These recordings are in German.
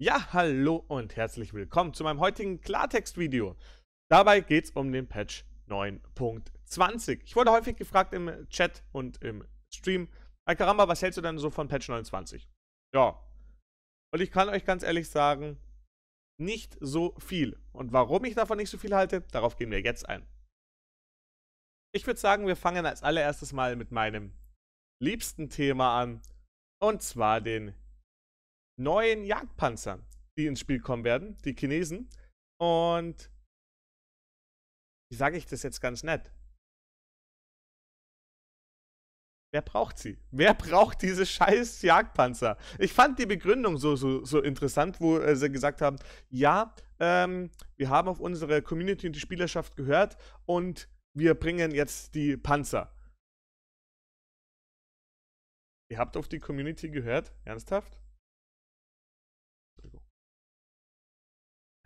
Ja, hallo und herzlich willkommen zu meinem heutigen Klartext-Video. Dabei geht es um den Patch 9.20. Ich wurde häufig gefragt im Chat und im Stream, hey Karamba, was hältst du denn so von Patch 29? Ja, und ich kann euch ganz ehrlich sagen, nicht so viel. Und warum ich davon nicht so viel halte, darauf gehen wir jetzt ein. Ich würde sagen, wir fangen als allererstes mal mit meinem liebsten Thema an, und zwar den neuen Jagdpanzern, die ins Spiel kommen werden, die Chinesen. Und wie sage ich das jetzt ganz nett? Wer braucht sie? Wer braucht diese scheiß Jagdpanzer? Ich fand die Begründung so, so, so interessant, wo äh, sie gesagt haben, ja, ähm, wir haben auf unsere Community und die Spielerschaft gehört und wir bringen jetzt die Panzer. Ihr habt auf die Community gehört? Ernsthaft?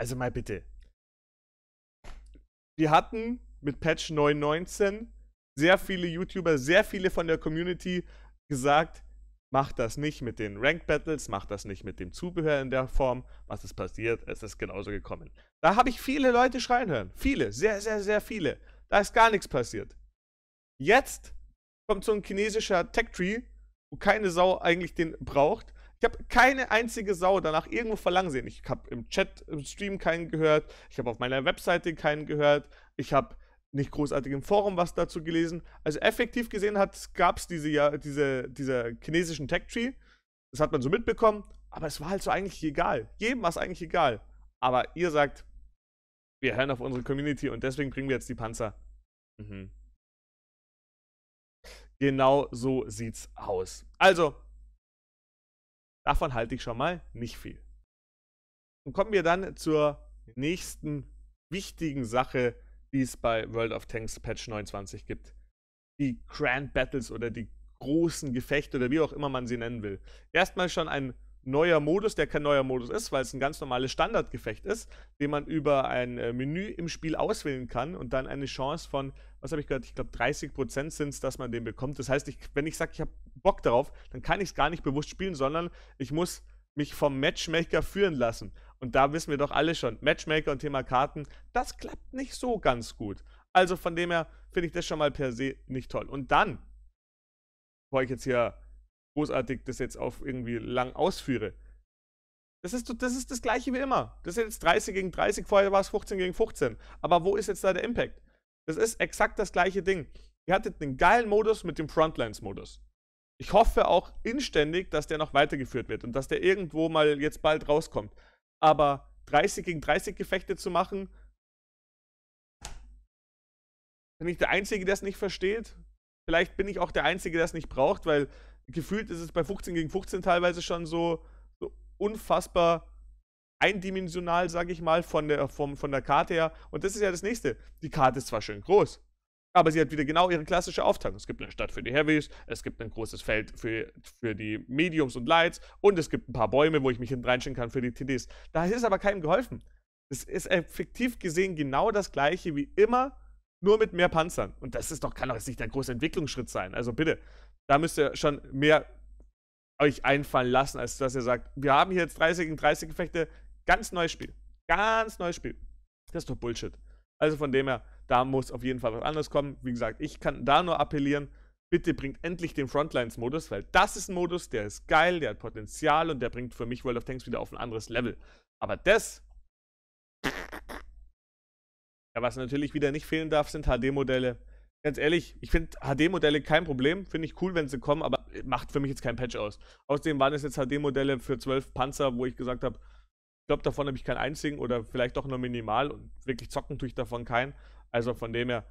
Also mal bitte. Wir hatten mit Patch 9.19 sehr viele YouTuber, sehr viele von der Community gesagt, macht das nicht mit den Ranked Battles, macht das nicht mit dem Zubehör in der Form. Was ist passiert? Es ist genauso gekommen. Da habe ich viele Leute schreien hören. Viele, sehr, sehr, sehr viele. Da ist gar nichts passiert. Jetzt kommt so ein chinesischer Tech-Tree, wo keine Sau eigentlich den braucht ich habe keine einzige Sau danach irgendwo verlangen sehen. Ich habe im Chat, im Stream keinen gehört. Ich habe auf meiner Webseite keinen gehört. Ich habe nicht großartig im Forum was dazu gelesen. Also effektiv gesehen gab es diese, diese, diese chinesischen Tech-Tree. Das hat man so mitbekommen. Aber es war halt so eigentlich egal. Jedem war es eigentlich egal. Aber ihr sagt, wir hören auf unsere Community und deswegen bringen wir jetzt die Panzer. Mhm. Genau so sieht's aus. Also, Davon halte ich schon mal nicht viel. Und kommen wir dann zur nächsten wichtigen Sache, die es bei World of Tanks Patch 29 gibt. Die Grand Battles oder die großen Gefechte oder wie auch immer man sie nennen will. Erstmal schon ein neuer Modus, der kein neuer Modus ist, weil es ein ganz normales Standardgefecht ist, den man über ein äh, Menü im Spiel auswählen kann und dann eine Chance von, was habe ich gehört, ich glaube 30% sind es, dass man den bekommt. Das heißt, ich, wenn ich sage, ich habe Bock darauf, dann kann ich es gar nicht bewusst spielen, sondern ich muss mich vom Matchmaker führen lassen. Und da wissen wir doch alle schon, Matchmaker und Thema Karten, das klappt nicht so ganz gut. Also von dem her finde ich das schon mal per se nicht toll. Und dann, bevor ich jetzt hier großartig das jetzt auf irgendwie lang ausführe. Das ist, das ist das gleiche wie immer. Das ist jetzt 30 gegen 30, vorher war es 15 gegen 15. Aber wo ist jetzt da der Impact? Das ist exakt das gleiche Ding. Ihr hattet einen geilen Modus mit dem Frontlines-Modus. Ich hoffe auch inständig, dass der noch weitergeführt wird und dass der irgendwo mal jetzt bald rauskommt. Aber 30 gegen 30 Gefechte zu machen, bin ich der Einzige, der es nicht versteht. Vielleicht bin ich auch der Einzige, der es nicht braucht, weil gefühlt ist es bei 15 gegen 15 teilweise schon so, so unfassbar eindimensional, sage ich mal, von der, vom, von der Karte her. Und das ist ja das nächste. Die Karte ist zwar schön groß, aber sie hat wieder genau ihre klassische Aufteilung. Es gibt eine Stadt für die Heavies, es gibt ein großes Feld für, für die Mediums und Lights und es gibt ein paar Bäume, wo ich mich hinten reinschieben kann für die TDs. Da ist aber keinem geholfen. Es ist effektiv gesehen genau das gleiche wie immer, nur mit mehr Panzern. Und das ist doch, kann doch jetzt nicht der große Entwicklungsschritt sein. Also bitte, da müsst ihr schon mehr euch einfallen lassen, als dass ihr sagt, wir haben hier jetzt 30 gegen 30 Gefechte, ganz neues Spiel. Ganz neues Spiel. Das ist doch Bullshit. Also von dem her, da muss auf jeden Fall was anderes kommen. Wie gesagt, ich kann da nur appellieren, bitte bringt endlich den Frontlines-Modus, weil das ist ein Modus, der ist geil, der hat Potenzial und der bringt für mich World of Tanks wieder auf ein anderes Level. Aber das. Ja, was natürlich wieder nicht fehlen darf, sind HD-Modelle ganz ehrlich, ich finde HD-Modelle kein Problem. Finde ich cool, wenn sie kommen, aber macht für mich jetzt kein Patch aus. Außerdem waren es jetzt HD-Modelle für 12 Panzer, wo ich gesagt habe, ich glaube, davon habe ich keinen einzigen oder vielleicht doch nur minimal und wirklich zocken tue ich davon keinen. Also von dem her,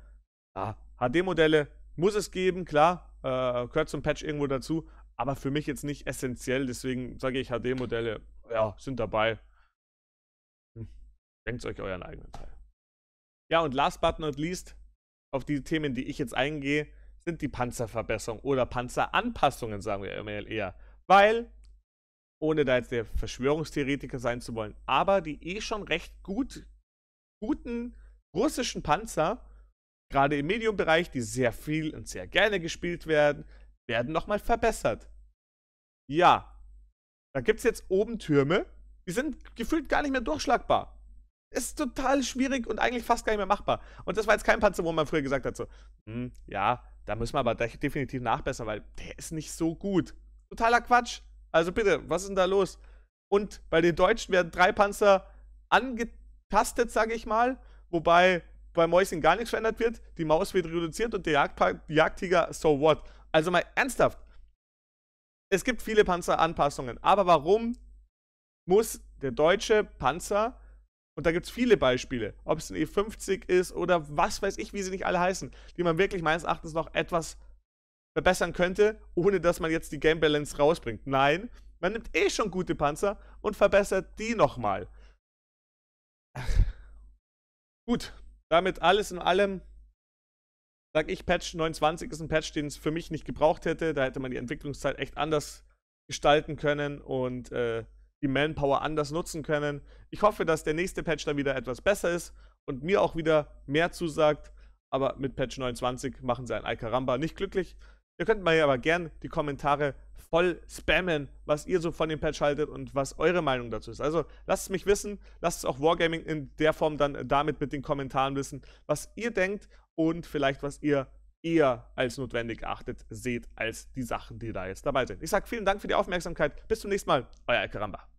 ah, HD-Modelle muss es geben, klar, äh, gehört zum Patch irgendwo dazu, aber für mich jetzt nicht essentiell, deswegen sage ich HD-Modelle, ja, sind dabei. Hm, Denkt euch euren eigenen Teil. Ja, und last but not least, auf die Themen, die ich jetzt eingehe, sind die Panzerverbesserungen oder Panzeranpassungen, sagen wir immer eher. Weil, ohne da jetzt der Verschwörungstheoretiker sein zu wollen, aber die eh schon recht gut, guten russischen Panzer, gerade im Medium-Bereich, die sehr viel und sehr gerne gespielt werden, werden nochmal verbessert. Ja, da gibt es jetzt oben Türme, die sind gefühlt gar nicht mehr durchschlagbar. Ist total schwierig und eigentlich fast gar nicht mehr machbar. Und das war jetzt kein Panzer, wo man früher gesagt hat, so, hm, ja, da müssen wir aber definitiv nachbessern, weil der ist nicht so gut. Totaler Quatsch. Also bitte, was ist denn da los? Und bei den Deutschen werden drei Panzer angetastet, sage ich mal, wobei bei Mäusen gar nichts verändert wird, die Maus wird reduziert und der Jagdtiger, so what? Also mal ernsthaft, es gibt viele Panzeranpassungen, aber warum muss der deutsche Panzer und da gibt es viele Beispiele, ob es ein E50 ist oder was weiß ich, wie sie nicht alle heißen, die man wirklich meines Erachtens noch etwas verbessern könnte, ohne dass man jetzt die Game Balance rausbringt. Nein, man nimmt eh schon gute Panzer und verbessert die nochmal. Gut, damit alles in allem sag ich, Patch 29 ist ein Patch, den es für mich nicht gebraucht hätte. Da hätte man die Entwicklungszeit echt anders gestalten können und äh, die Manpower anders nutzen können. Ich hoffe, dass der nächste Patch dann wieder etwas besser ist und mir auch wieder mehr zusagt. Aber mit Patch 29 machen sie ein Alcaramba nicht glücklich. Ihr könnt mir aber gern die Kommentare voll spammen, was ihr so von dem Patch haltet und was eure Meinung dazu ist. Also lasst es mich wissen, lasst es auch Wargaming in der Form dann damit mit den Kommentaren wissen, was ihr denkt und vielleicht was ihr eher als notwendig achtet, seht als die Sachen, die da jetzt dabei sind. Ich sage vielen Dank für die Aufmerksamkeit. Bis zum nächsten Mal. Euer Alcaramba.